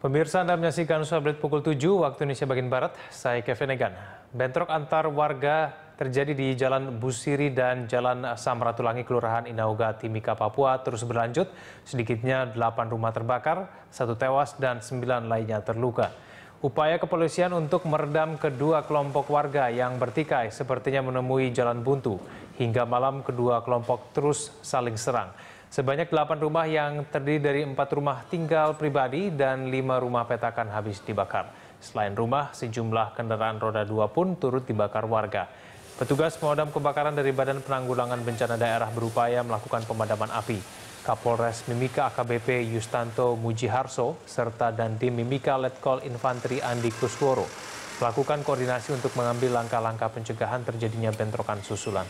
Pemirsa Anda menyaksikan News Update pukul 7 waktu Indonesia bagian Barat. Saya Kevin Egan. Bentrok antar warga terjadi di Jalan Busiri dan Jalan Samratulangi, Kelurahan Inauga, Timika, Papua terus berlanjut. Sedikitnya 8 rumah terbakar, satu tewas dan 9 lainnya terluka. Upaya kepolisian untuk meredam kedua kelompok warga yang bertikai sepertinya menemui jalan buntu. Hingga malam kedua kelompok terus saling serang. Sebanyak delapan rumah yang terdiri dari empat rumah tinggal pribadi dan lima rumah petakan habis dibakar. Selain rumah, sejumlah kendaraan roda dua pun turut dibakar warga. Petugas pemadam kebakaran dari Badan Penanggulangan Bencana Daerah berupaya melakukan pemadaman api. Kapolres Mimika AKBP Yustanto Mujiharso serta Dandim Mimika Letkol Infantri Andi Kusworo melakukan koordinasi untuk mengambil langkah-langkah pencegahan terjadinya bentrokan susulan.